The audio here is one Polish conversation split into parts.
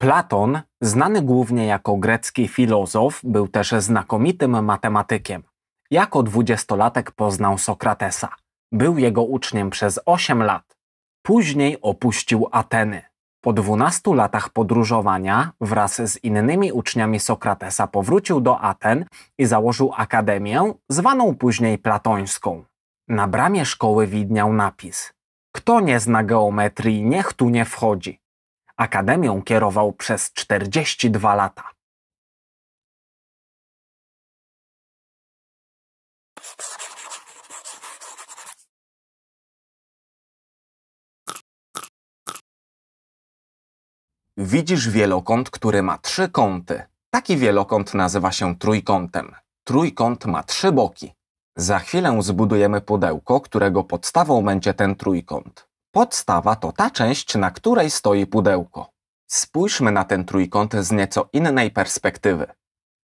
Platon, znany głównie jako grecki filozof, był też znakomitym matematykiem. Jako dwudziestolatek poznał Sokratesa. Był jego uczniem przez 8 lat. Później opuścił Ateny. Po 12 latach podróżowania wraz z innymi uczniami Sokratesa powrócił do Aten i założył akademię, zwaną później platońską. Na bramie szkoły widniał napis: Kto nie zna geometrii, niech tu nie wchodzi. Akademią kierował przez 42 lata. Widzisz wielokąt, który ma trzy kąty. Taki wielokąt nazywa się trójkątem. Trójkąt ma trzy boki. Za chwilę zbudujemy pudełko, którego podstawą będzie ten trójkąt. Podstawa to ta część, na której stoi pudełko. Spójrzmy na ten trójkąt z nieco innej perspektywy.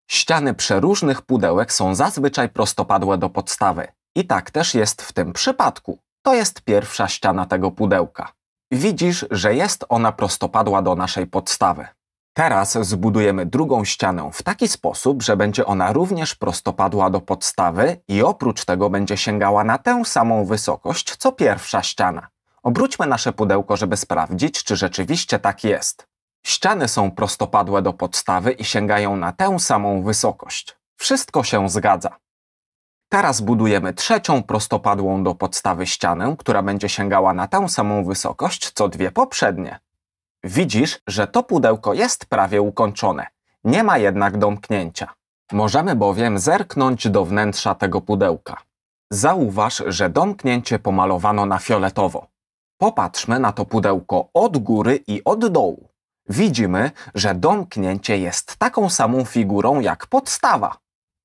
Ściany przeróżnych pudełek są zazwyczaj prostopadłe do podstawy. I tak też jest w tym przypadku. To jest pierwsza ściana tego pudełka. Widzisz, że jest ona prostopadła do naszej podstawy. Teraz zbudujemy drugą ścianę w taki sposób, że będzie ona również prostopadła do podstawy i oprócz tego będzie sięgała na tę samą wysokość co pierwsza ściana. Obróćmy nasze pudełko, żeby sprawdzić, czy rzeczywiście tak jest. Ściany są prostopadłe do podstawy i sięgają na tę samą wysokość. Wszystko się zgadza. Teraz budujemy trzecią prostopadłą do podstawy ścianę, która będzie sięgała na tę samą wysokość co dwie poprzednie. Widzisz, że to pudełko jest prawie ukończone. Nie ma jednak domknięcia. Możemy bowiem zerknąć do wnętrza tego pudełka. Zauważ, że domknięcie pomalowano na fioletowo. Popatrzmy na to pudełko od góry i od dołu. Widzimy, że domknięcie jest taką samą figurą jak podstawa.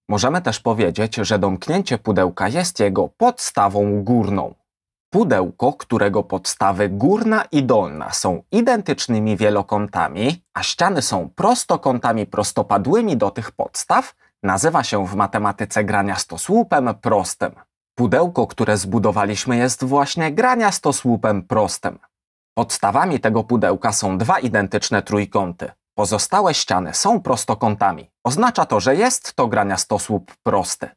Możemy też powiedzieć, że domknięcie pudełka jest jego podstawą górną. Pudełko, którego podstawy górna i dolna są identycznymi wielokątami, a ściany są prostokątami prostopadłymi do tych podstaw, nazywa się w matematyce grania stosłupem prostym. Pudełko, które zbudowaliśmy jest właśnie grania stosłupem prostym. Podstawami tego pudełka są dwa identyczne trójkąty. Pozostałe ściany są prostokątami. Oznacza to, że jest to grania stosłup prosty.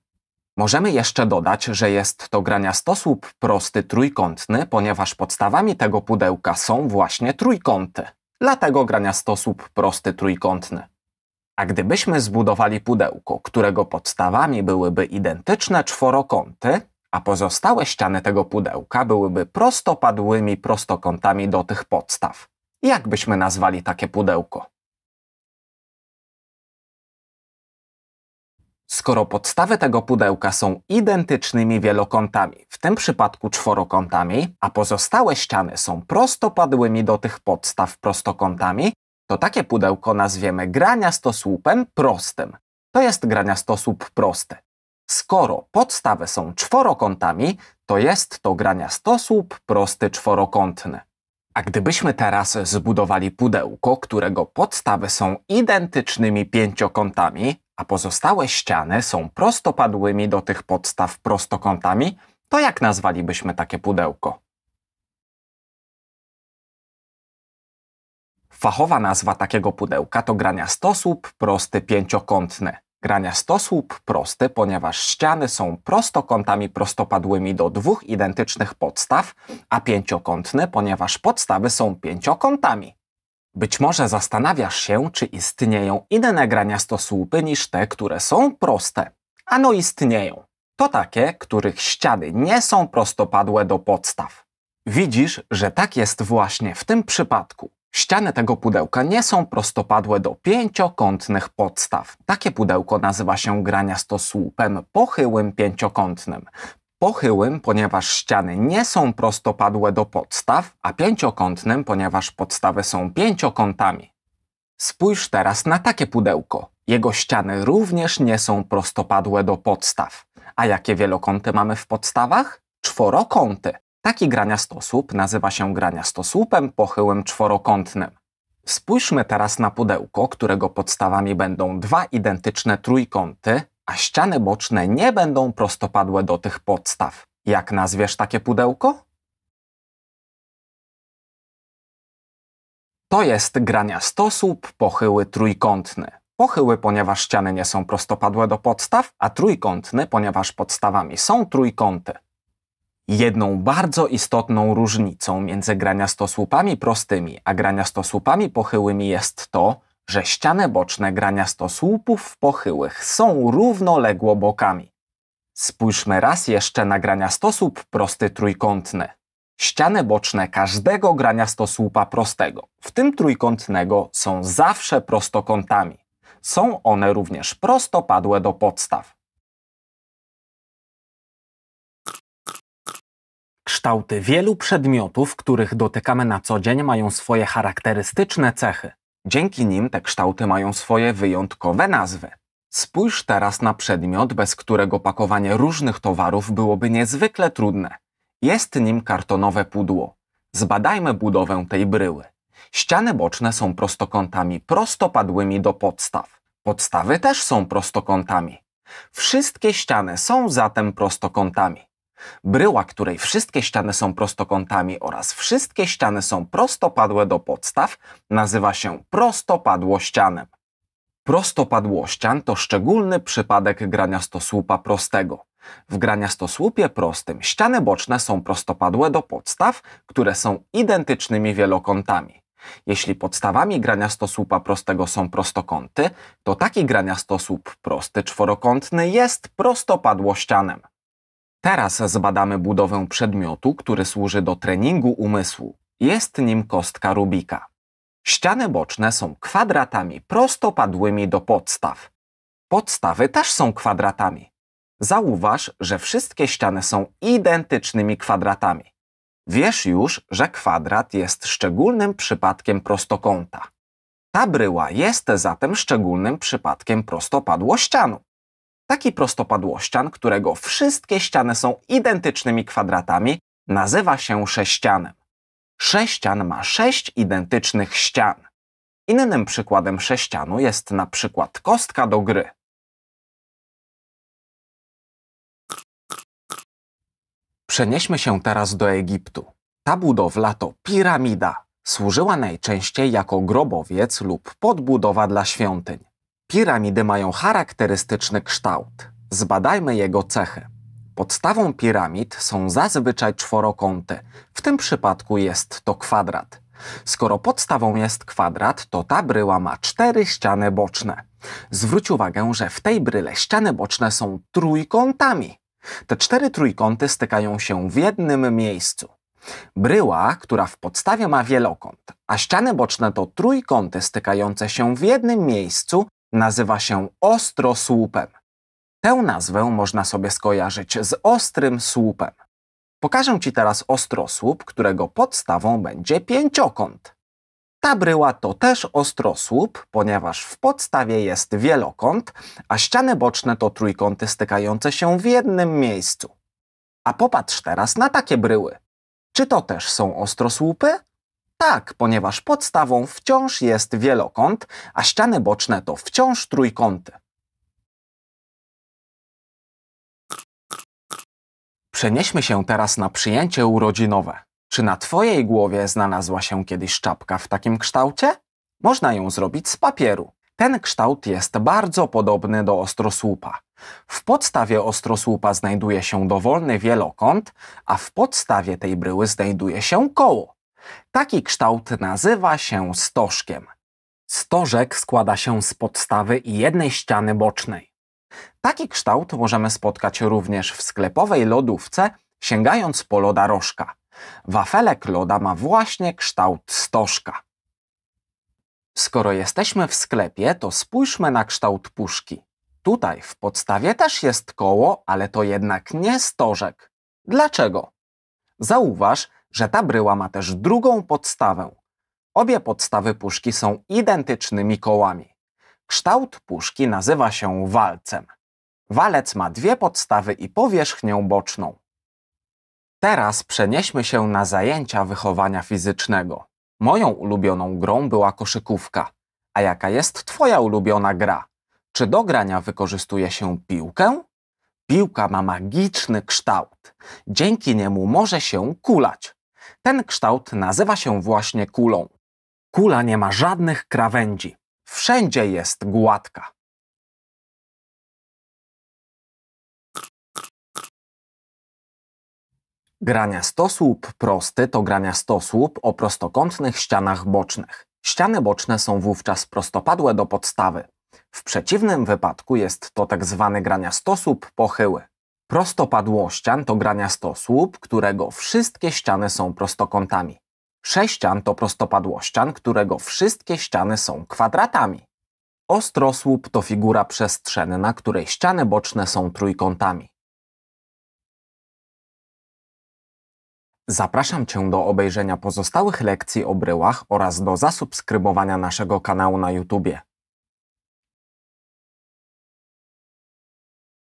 Możemy jeszcze dodać, że jest to grania stosłup prosty trójkątny, ponieważ podstawami tego pudełka są właśnie trójkąty. Dlatego grania stosłup prosty trójkątny. A gdybyśmy zbudowali pudełko, którego podstawami byłyby identyczne czworokąty, a pozostałe ściany tego pudełka byłyby prostopadłymi prostokątami do tych podstaw, jak byśmy nazwali takie pudełko? Skoro podstawy tego pudełka są identycznymi wielokątami, w tym przypadku czworokątami, a pozostałe ściany są prostopadłymi do tych podstaw prostokątami, to takie pudełko nazwiemy grania stosłupem prostym. To jest grania graniastosłup prosty. Skoro podstawy są czworokątami, to jest to grania graniastosłup prosty czworokątny. A gdybyśmy teraz zbudowali pudełko, którego podstawy są identycznymi pięciokątami, a pozostałe ściany są prostopadłymi do tych podstaw prostokątami, to jak nazwalibyśmy takie pudełko? Fachowa nazwa takiego pudełka to grania stosłup prosty pięciokątny. Grania stosłup prosty, ponieważ ściany są prostokątami prostopadłymi do dwóch identycznych podstaw, a pięciokątne, ponieważ podstawy są pięciokątami. Być może zastanawiasz się, czy istnieją inne grania stosłupy niż te, które są proste. Ano istnieją. To takie, których ściany nie są prostopadłe do podstaw. Widzisz, że tak jest właśnie w tym przypadku. Ściany tego pudełka nie są prostopadłe do pięciokątnych podstaw. Takie pudełko nazywa się graniastosłupem pochyłym pięciokątnym. Pochyłym, ponieważ ściany nie są prostopadłe do podstaw, a pięciokątnym, ponieważ podstawy są pięciokątami. Spójrz teraz na takie pudełko. Jego ściany również nie są prostopadłe do podstaw. A jakie wielokąty mamy w podstawach? Czworokąty. Taki grania nazywa się grania pochyłym czworokątnym. Spójrzmy teraz na pudełko, którego podstawami będą dwa identyczne trójkąty, a ściany boczne nie będą prostopadłe do tych podstaw. Jak nazwiesz takie pudełko? To jest grania pochyły trójkątny. Pochyły, ponieważ ściany nie są prostopadłe do podstaw, a trójkątny, ponieważ podstawami są trójkąty. Jedną bardzo istotną różnicą między grania stosłupami prostymi a grania stosłupami pochyłymi jest to, że ściany boczne grania stosłupów pochyłych są równoległo bokami. Spójrzmy raz jeszcze na grania stosłup prosty trójkątny. Ściany boczne każdego grania stosłupa prostego, w tym trójkątnego, są zawsze prostokątami. Są one również prostopadłe do podstaw. Kształty wielu przedmiotów, których dotykamy na co dzień, mają swoje charakterystyczne cechy. Dzięki nim te kształty mają swoje wyjątkowe nazwy. Spójrz teraz na przedmiot, bez którego pakowanie różnych towarów byłoby niezwykle trudne. Jest nim kartonowe pudło. Zbadajmy budowę tej bryły. Ściany boczne są prostokątami prostopadłymi do podstaw. Podstawy też są prostokątami. Wszystkie ściany są zatem prostokątami. Bryła, której wszystkie ściany są prostokątami oraz wszystkie ściany są prostopadłe do podstaw, nazywa się prostopadłościanem. Prostopadłościan to szczególny przypadek graniastosłupa prostego. W graniastosłupie prostym ściany boczne są prostopadłe do podstaw, które są identycznymi wielokątami. Jeśli podstawami graniastosłupa prostego są prostokąty, to taki graniastosłup prosty czworokątny jest prostopadłościanem. Teraz zbadamy budowę przedmiotu, który służy do treningu umysłu. Jest nim kostka Rubika. Ściany boczne są kwadratami prostopadłymi do podstaw. Podstawy też są kwadratami. Zauważ, że wszystkie ściany są identycznymi kwadratami. Wiesz już, że kwadrat jest szczególnym przypadkiem prostokąta. Ta bryła jest zatem szczególnym przypadkiem prostopadłościanu. Taki prostopadłościan, którego wszystkie ściany są identycznymi kwadratami, nazywa się sześcianem. Sześcian ma sześć identycznych ścian. Innym przykładem sześcianu jest na przykład kostka do gry. Przenieśmy się teraz do Egiptu. Ta budowla to piramida. Służyła najczęściej jako grobowiec lub podbudowa dla świątyń. Piramidy mają charakterystyczny kształt. Zbadajmy jego cechy. Podstawą piramid są zazwyczaj czworokąty. W tym przypadku jest to kwadrat. Skoro podstawą jest kwadrat, to ta bryła ma cztery ściany boczne. Zwróć uwagę, że w tej bryle ściany boczne są trójkątami. Te cztery trójkąty stykają się w jednym miejscu. Bryła, która w podstawie ma wielokąt, a ściany boczne to trójkąty stykające się w jednym miejscu, nazywa się ostrosłupem. Tę nazwę można sobie skojarzyć z ostrym słupem. Pokażę Ci teraz ostrosłup, którego podstawą będzie pięciokąt. Ta bryła to też ostrosłup, ponieważ w podstawie jest wielokąt, a ściany boczne to trójkąty stykające się w jednym miejscu. A popatrz teraz na takie bryły. Czy to też są ostrosłupy? Tak, ponieważ podstawą wciąż jest wielokąt, a ściany boczne to wciąż trójkąty. Przenieśmy się teraz na przyjęcie urodzinowe. Czy na Twojej głowie znalazła się kiedyś czapka w takim kształcie? Można ją zrobić z papieru. Ten kształt jest bardzo podobny do ostrosłupa. W podstawie ostrosłupa znajduje się dowolny wielokąt, a w podstawie tej bryły znajduje się koło. Taki kształt nazywa się stożkiem. Stożek składa się z podstawy i jednej ściany bocznej. Taki kształt możemy spotkać również w sklepowej lodówce, sięgając po loda rożka. Wafelek loda ma właśnie kształt stożka. Skoro jesteśmy w sklepie, to spójrzmy na kształt puszki. Tutaj w podstawie też jest koło, ale to jednak nie stożek. Dlaczego? Zauważ, że ta bryła ma też drugą podstawę. Obie podstawy puszki są identycznymi kołami. Kształt puszki nazywa się walcem. Walec ma dwie podstawy i powierzchnię boczną. Teraz przenieśmy się na zajęcia wychowania fizycznego. Moją ulubioną grą była koszykówka. A jaka jest Twoja ulubiona gra? Czy do grania wykorzystuje się piłkę? Piłka ma magiczny kształt. Dzięki niemu może się kulać. Ten kształt nazywa się właśnie kulą. Kula nie ma żadnych krawędzi. Wszędzie jest gładka. Grania stosłup prosty to grania stosłup o prostokątnych ścianach bocznych. Ściany boczne są wówczas prostopadłe do podstawy. W przeciwnym wypadku jest to tak zwany grania stosłup pochyły. Prostopadłościan to grania stosłup, którego wszystkie ściany są prostokątami. Sześcian to prostopadłościan, którego wszystkie ściany są kwadratami. Ostrosłup to figura przestrzenna, której ściany boczne są trójkątami. Zapraszam Cię do obejrzenia pozostałych lekcji o bryłach oraz do zasubskrybowania naszego kanału na YouTube.